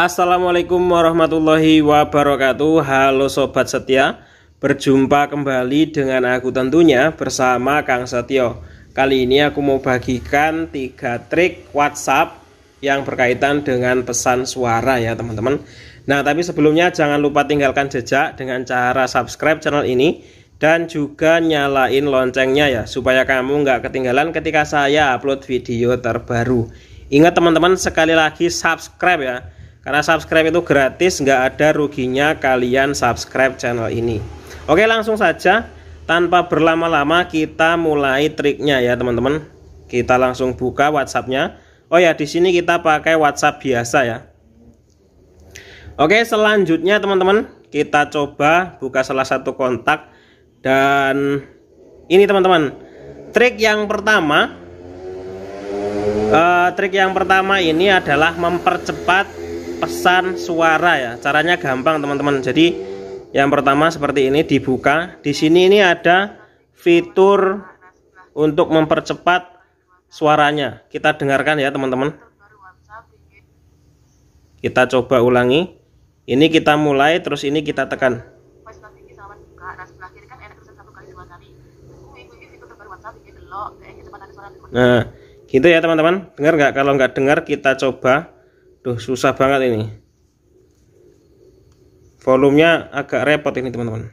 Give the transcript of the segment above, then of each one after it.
Assalamualaikum warahmatullahi wabarakatuh Halo Sobat Setia Berjumpa kembali dengan aku tentunya bersama Kang Setio Kali ini aku mau bagikan tiga trik WhatsApp yang berkaitan dengan pesan suara ya teman-teman Nah tapi sebelumnya jangan lupa tinggalkan jejak dengan cara subscribe channel ini Dan juga nyalain loncengnya ya Supaya kamu nggak ketinggalan ketika saya upload video terbaru Ingat teman-teman sekali lagi subscribe ya karena subscribe itu gratis nggak ada ruginya kalian subscribe channel ini oke langsung saja tanpa berlama-lama kita mulai triknya ya teman-teman kita langsung buka WhatsAppnya Oh ya di sini kita pakai WhatsApp biasa ya Oke selanjutnya teman-teman kita coba buka salah satu kontak dan ini teman-teman trik yang pertama uh, trik yang pertama ini adalah mempercepat pesan suara ya caranya gampang teman-teman jadi yang pertama seperti ini dibuka di sini ini ada fitur untuk mempercepat suaranya kita dengarkan ya teman-teman kita coba ulangi ini kita mulai terus ini kita tekan nah gitu ya teman-teman dengar nggak kalau nggak dengar kita coba Duh susah banget ini Volumenya agak repot ini teman-teman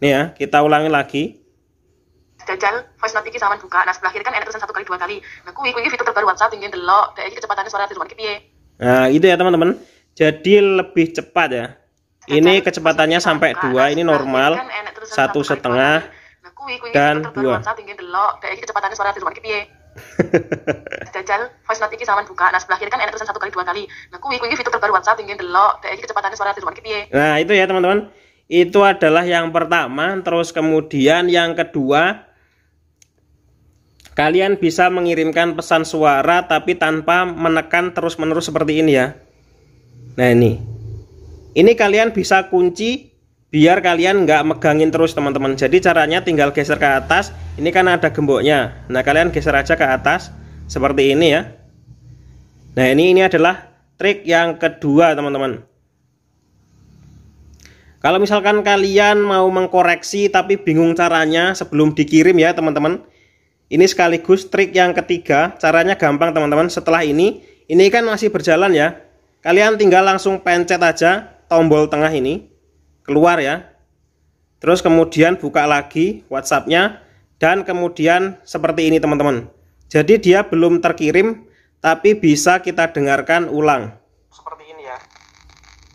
Nih ya kita ulangi lagi Jajal, voice note iki saman buka, nah sebelah kiri kan enak terusan satu kali dua kali. Nah kuwi kuwi fitur terbaru WhatsApp tinggi delok, kayak kecepatannya suara tiruan piye. Nah, itu ya teman-teman. Jadi lebih cepat ya. Ini kecepatannya sampai dua, nah, ini normal kan satu setengah nah, dan dua. jajal voice note iki sampean buka nah sebelah kiri kan enak tulisan satu kali dua kali nah kuwi kuwi fitur terbaru WhatsApp ingin delok dek iki kecepatannya suara tiruan piye nah itu ya teman-teman itu adalah yang pertama terus kemudian yang kedua kalian bisa mengirimkan pesan suara tapi tanpa menekan terus-menerus seperti ini ya nah ini ini kalian bisa kunci biar kalian nggak megangin terus teman-teman jadi caranya tinggal geser ke atas ini kan ada gemboknya nah kalian geser aja ke atas seperti ini ya nah ini ini adalah trik yang kedua teman-teman kalau misalkan kalian mau mengkoreksi tapi bingung caranya sebelum dikirim ya teman-teman ini sekaligus trik yang ketiga caranya gampang teman-teman setelah ini ini kan masih berjalan ya kalian tinggal langsung pencet aja tombol tengah ini keluar ya terus kemudian buka lagi WhatsAppnya dan kemudian seperti ini teman-teman jadi dia belum terkirim tapi bisa kita dengarkan ulang seperti ini ya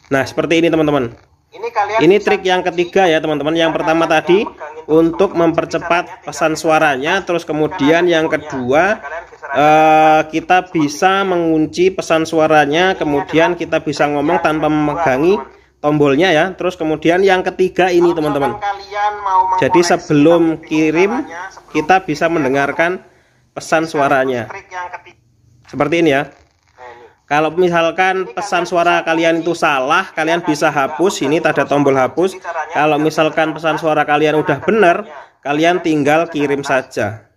nah seperti ini teman-teman ini, ini trik yang ketiga ya teman-teman yang pertama tadi untuk mempercepat pesan suaranya terus kemudian yang kedua eh, kita bisa ya. mengunci pesan suaranya kemudian kita bisa ngomong tanpa memegangi tombolnya ya. Terus kemudian yang ketiga ini teman-teman. Jadi sebelum kirim kita bisa mendengarkan pesan suaranya. Seperti ini ya. Nah, Kalau misalkan pesan suara kalian itu salah, kalian bisa hapus. Ini ada tombol hapus. Kalau misalkan pesan suara kalian udah benar, kalian tinggal kirim saja.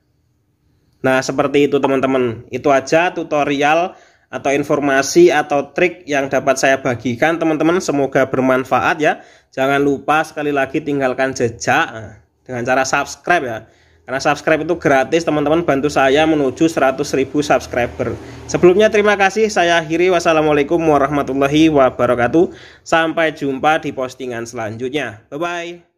Nah, seperti itu teman-teman. Itu aja tutorial atau informasi atau trik yang dapat saya bagikan teman-teman semoga bermanfaat ya jangan lupa sekali lagi tinggalkan jejak eh, dengan cara subscribe ya karena subscribe itu gratis teman-teman bantu saya menuju 100.000 subscriber sebelumnya terima kasih saya akhiri wassalamualaikum warahmatullahi wabarakatuh sampai jumpa di postingan selanjutnya bye bye